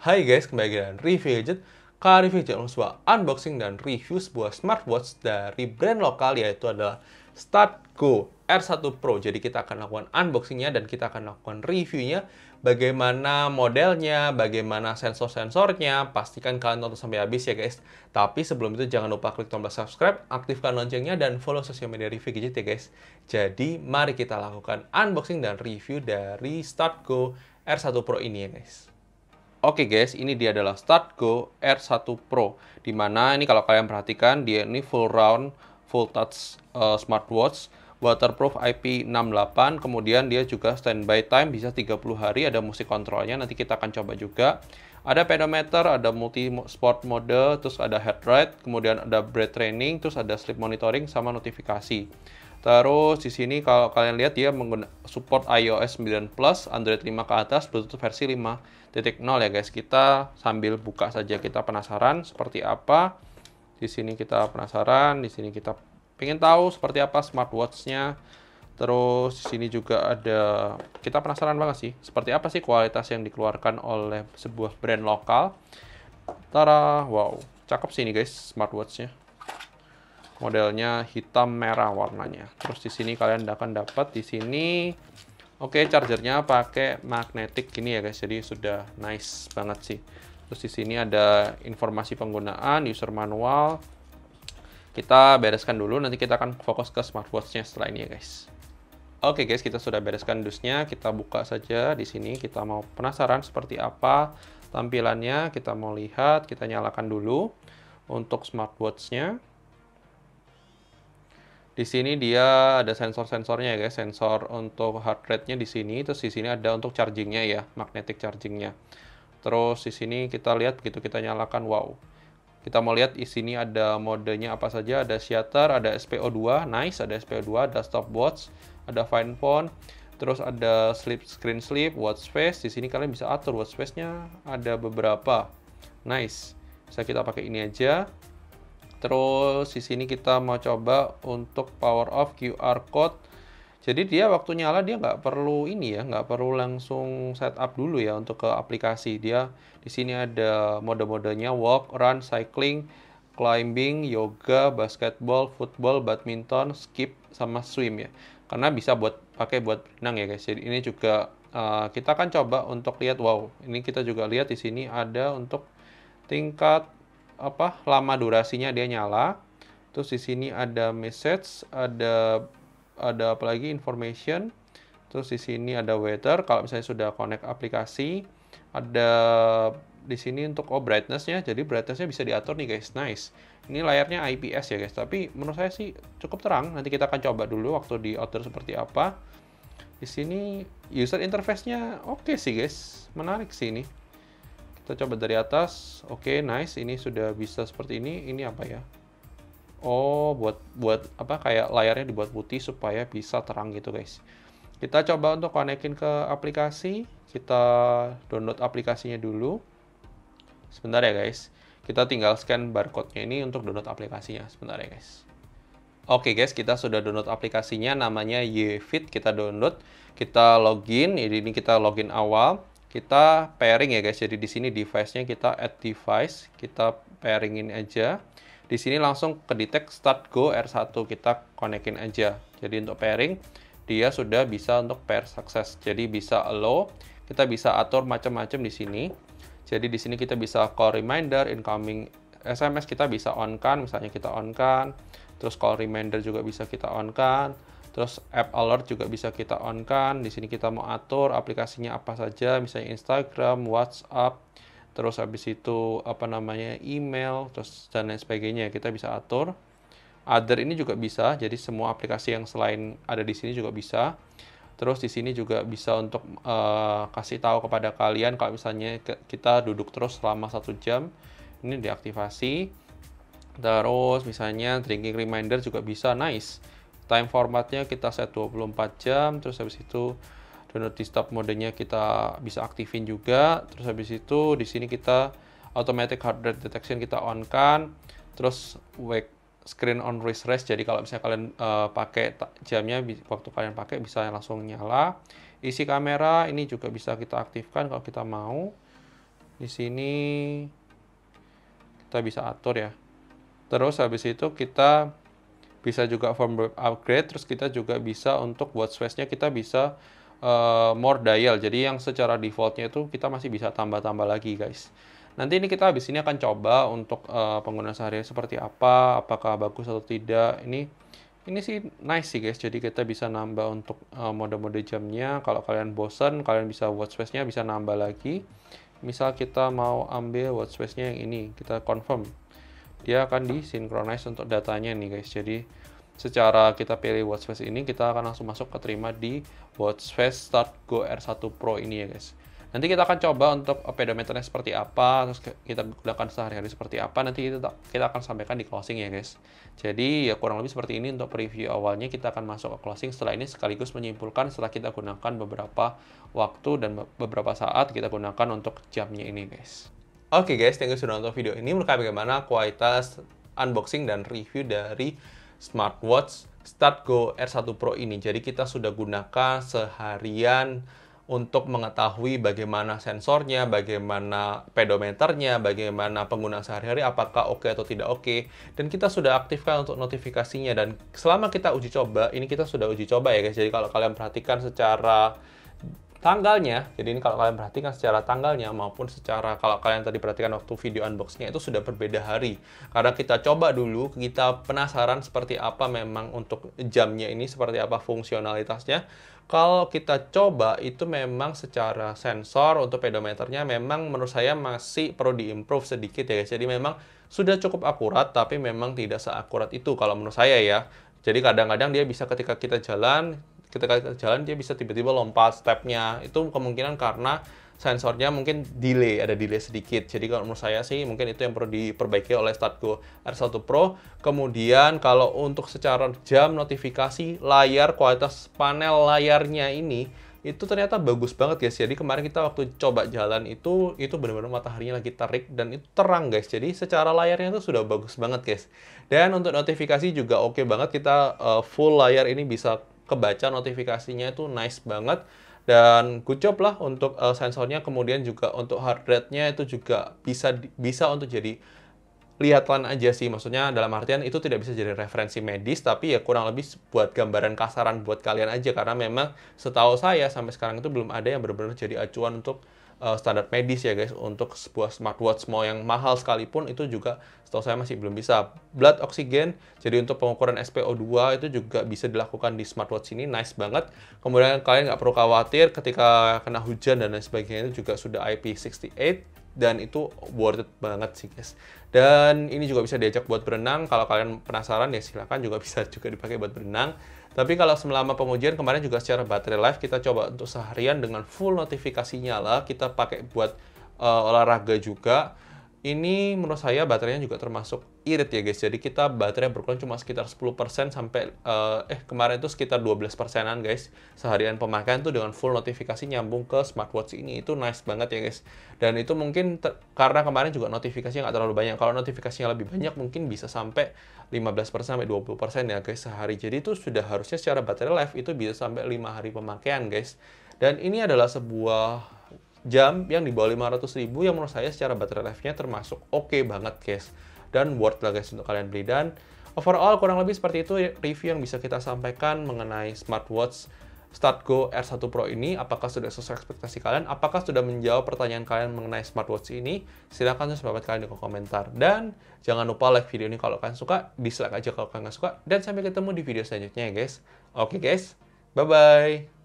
Hai guys, kembali lagi dengan Review Gadget. Kali Review Gadget sebuah unboxing dan review sebuah smartwatch dari brand lokal yaitu adalah StartGo R1 Pro. Jadi kita akan lakukan unboxingnya dan kita akan lakukan reviewnya. Bagaimana modelnya, bagaimana sensor-sensornya, pastikan kalian nonton sampai habis ya guys. Tapi sebelum itu jangan lupa klik tombol subscribe, aktifkan loncengnya, dan follow sosial media review gadget ya guys. Jadi mari kita lakukan unboxing dan review dari StartGo R1 Pro ini ya guys. Oke guys, ini dia adalah Start StartGo R1 Pro. Dimana ini kalau kalian perhatikan, dia ini full round, full touch uh, smartwatch, waterproof IP68, kemudian dia juga standby time bisa 30 hari, ada musik kontrolnya, nanti kita akan coba juga. Ada pedometer, ada multi sport mode, terus ada heart rate, kemudian ada breath training, terus ada sleep monitoring, sama notifikasi. Terus di sini kalau kalian lihat dia menggunakan support iOS 9 Plus, Android 5 ke atas, Bluetooth versi 5.0 ya guys. Kita sambil buka saja kita penasaran seperti apa. Di sini kita penasaran, di sini kita pengen tahu seperti apa smartwatchnya. Terus di sini juga ada kita penasaran banget sih seperti apa sih kualitas yang dikeluarkan oleh sebuah brand lokal. Tara, wow, cakep sih ini guys smartwatchnya modelnya hitam merah warnanya. Terus di sini kalian akan dapat di sini oke okay, chargernya pakai magnetik ini ya guys. Jadi sudah nice banget sih. Terus di sini ada informasi penggunaan, user manual. Kita bereskan dulu nanti kita akan fokus ke smartwatch-nya setelah ini ya guys. Oke okay guys, kita sudah bereskan dusnya. Kita buka saja di sini. Kita mau penasaran seperti apa tampilannya. Kita mau lihat, kita nyalakan dulu untuk smartwatch-nya. Di sini dia ada sensor-sensornya ya guys, sensor untuk heart rate-nya di sini, terus di sini ada untuk charging-nya ya, magnetic charging-nya. Terus di sini kita lihat begitu kita nyalakan, wow. Kita mau lihat di sini ada modenya apa saja, ada shutter, ada SPO2, nice, ada SPO2, ada stopwatch, ada fine phone, terus ada sleep screen sleep, watch face. Di sini kalian bisa atur watch face-nya ada beberapa. Nice. Saya kita pakai ini aja. Terus di sini kita mau coba untuk power off QR code. Jadi dia waktu nyala dia nggak perlu ini ya, nggak perlu langsung setup dulu ya untuk ke aplikasi. Dia di sini ada mode-modenya walk, run, cycling, climbing, yoga, basketball, football, badminton, skip sama swim ya. Karena bisa buat pakai buat berenang ya guys. Jadi ini juga uh, kita akan coba untuk lihat wow. Ini kita juga lihat di sini ada untuk tingkat apa lama durasinya dia nyala. Terus di sini ada message, ada ada apa information. Terus di sini ada weather kalau misalnya sudah connect aplikasi. Ada di sini untuk oh brightnessnya jadi brightnessnya bisa diatur nih guys nice ini layarnya IPS ya guys tapi menurut saya sih cukup terang nanti kita akan coba dulu waktu di outdoor seperti apa di sini user interface-nya oke okay sih guys menarik sih ini kita coba dari atas. Oke, okay, nice. Ini sudah bisa seperti ini. Ini apa ya? Oh, buat buat apa kayak layarnya dibuat putih supaya bisa terang gitu, guys. Kita coba untuk konekin ke aplikasi. Kita download aplikasinya dulu. Sebentar ya, guys. Kita tinggal scan barcode-nya ini untuk download aplikasinya. Sebentar ya, guys. Oke okay guys, kita sudah download aplikasinya namanya YFit. Kita download, kita login. Ini kita login awal kita pairing ya guys. Jadi di sini device-nya kita add device, kita pairingin aja. Di sini langsung ke detect start go R1 kita konekin aja. Jadi untuk pairing dia sudah bisa untuk pair sukses. Jadi bisa allow, kita bisa atur macam-macam di sini. Jadi di sini kita bisa call reminder, incoming SMS kita bisa on kan, misalnya kita on kan. Terus call reminder juga bisa kita on kan Terus app alert juga bisa kita on kan. Di sini kita mau atur aplikasinya apa saja, misalnya Instagram, WhatsApp, terus habis itu apa namanya email, terus dan lain sebagainya kita bisa atur. Other ini juga bisa, jadi semua aplikasi yang selain ada di sini juga bisa. Terus di sini juga bisa untuk uh, kasih tahu kepada kalian kalau misalnya kita duduk terus selama satu jam, ini diaktifasi. Terus misalnya drinking reminder juga bisa, nice time formatnya kita set 24 jam terus habis itu do not disturb modenya kita bisa aktifin juga terus habis itu di sini kita automatic heart rate detection kita on kan terus wake screen on wrist rest, jadi kalau misalnya kalian uh, pakai jamnya waktu kalian pakai bisa langsung nyala isi kamera ini juga bisa kita aktifkan kalau kita mau di sini kita bisa atur ya terus habis itu kita bisa juga firmware upgrade terus kita juga bisa untuk watchface-nya kita bisa uh, more dial jadi yang secara defaultnya itu kita masih bisa tambah-tambah lagi guys nanti ini kita habis ini akan coba untuk uh, pengguna sehari seperti apa apakah bagus atau tidak ini ini sih nice sih guys jadi kita bisa nambah untuk uh, mode-mode jamnya kalau kalian bosen kalian bisa watch watchface-nya bisa nambah lagi misal kita mau ambil watch watchface-nya yang ini kita confirm dia akan disinkronize untuk datanya nih guys jadi secara kita pilih watchface ini kita akan langsung masuk ke terima di watchface start go R1 Pro ini ya guys nanti kita akan coba untuk pedometernya seperti apa terus kita gunakan sehari-hari seperti apa nanti kita, kita akan sampaikan di closing ya guys jadi ya kurang lebih seperti ini untuk preview awalnya kita akan masuk ke closing setelah ini sekaligus menyimpulkan setelah kita gunakan beberapa waktu dan beberapa saat kita gunakan untuk jamnya ini guys Oke okay guys, thank you sudah nonton video ini. Menurut kalian bagaimana kualitas unboxing dan review dari smartwatch StartGo R1 Pro ini? Jadi kita sudah gunakan seharian untuk mengetahui bagaimana sensornya, bagaimana pedometernya, bagaimana penggunaan sehari-hari, apakah oke okay atau tidak oke. Okay. Dan kita sudah aktifkan untuk notifikasinya. Dan selama kita uji coba, ini kita sudah uji coba ya guys. Jadi kalau kalian perhatikan secara tanggalnya, jadi ini kalau kalian perhatikan secara tanggalnya maupun secara kalau kalian tadi perhatikan waktu video unboxnya itu sudah berbeda hari. Karena kita coba dulu, kita penasaran seperti apa memang untuk jamnya ini, seperti apa fungsionalitasnya. Kalau kita coba itu memang secara sensor untuk pedometernya memang menurut saya masih perlu diimprove sedikit ya guys. Jadi memang sudah cukup akurat tapi memang tidak seakurat itu kalau menurut saya ya. Jadi kadang-kadang dia bisa ketika kita jalan, ketika kita jalan dia bisa tiba-tiba lompat stepnya itu kemungkinan karena sensornya mungkin delay, ada delay sedikit. Jadi kalau menurut saya sih mungkin itu yang perlu diperbaiki oleh StartGo R1 Pro. Kemudian kalau untuk secara jam notifikasi layar, kualitas panel layarnya ini itu ternyata bagus banget guys. Jadi kemarin kita waktu coba jalan itu itu benar-benar mataharinya lagi terik dan itu terang guys. Jadi secara layarnya itu sudah bagus banget guys. Dan untuk notifikasi juga oke okay banget kita uh, full layar ini bisa kebaca notifikasinya itu nice banget dan good job lah untuk uh, sensornya kemudian juga untuk heart rate-nya itu juga bisa bisa untuk jadi lihatlah aja sih maksudnya dalam artian itu tidak bisa jadi referensi medis tapi ya kurang lebih buat gambaran kasaran buat kalian aja karena memang setahu saya sampai sekarang itu belum ada yang benar-benar jadi acuan untuk uh, standar medis ya guys untuk sebuah smartwatch mau yang mahal sekalipun itu juga setahu saya masih belum bisa blood oksigen jadi untuk pengukuran SpO2 itu juga bisa dilakukan di smartwatch ini nice banget kemudian kalian nggak perlu khawatir ketika kena hujan dan lain sebagainya itu juga sudah IP68 dan itu worth it banget sih guys dan ini juga bisa diajak buat berenang kalau kalian penasaran ya silahkan juga bisa juga dipakai buat berenang tapi kalau selama pengujian kemarin juga secara baterai life kita coba untuk seharian dengan full notifikasi nyala kita pakai buat uh, olahraga juga ini menurut saya baterainya juga termasuk irit ya guys. Jadi kita baterai berkurang cuma sekitar 10% sampai uh, eh kemarin itu sekitar 12%an guys. Seharian pemakaian tuh dengan full notifikasi nyambung ke smartwatch ini itu nice banget ya guys. Dan itu mungkin karena kemarin juga notifikasinya nggak terlalu banyak. Kalau notifikasinya lebih banyak mungkin bisa sampai 15% sampai 20% ya guys sehari. Jadi itu sudah harusnya secara baterai life itu bisa sampai 5 hari pemakaian guys. Dan ini adalah sebuah jam yang di bawah 500 ribu yang menurut saya secara baterai life-nya termasuk oke okay banget guys dan worth lah guys untuk kalian beli dan overall kurang lebih seperti itu review yang bisa kita sampaikan mengenai smartwatch StartGo R1 Pro ini apakah sudah sesuai ekspektasi kalian apakah sudah menjawab pertanyaan kalian mengenai smartwatch ini silahkan tulis pendapat kalian di kolom komentar dan jangan lupa like video ini kalau kalian suka dislike aja kalau kalian nggak suka dan sampai ketemu di video selanjutnya ya guys oke okay guys bye bye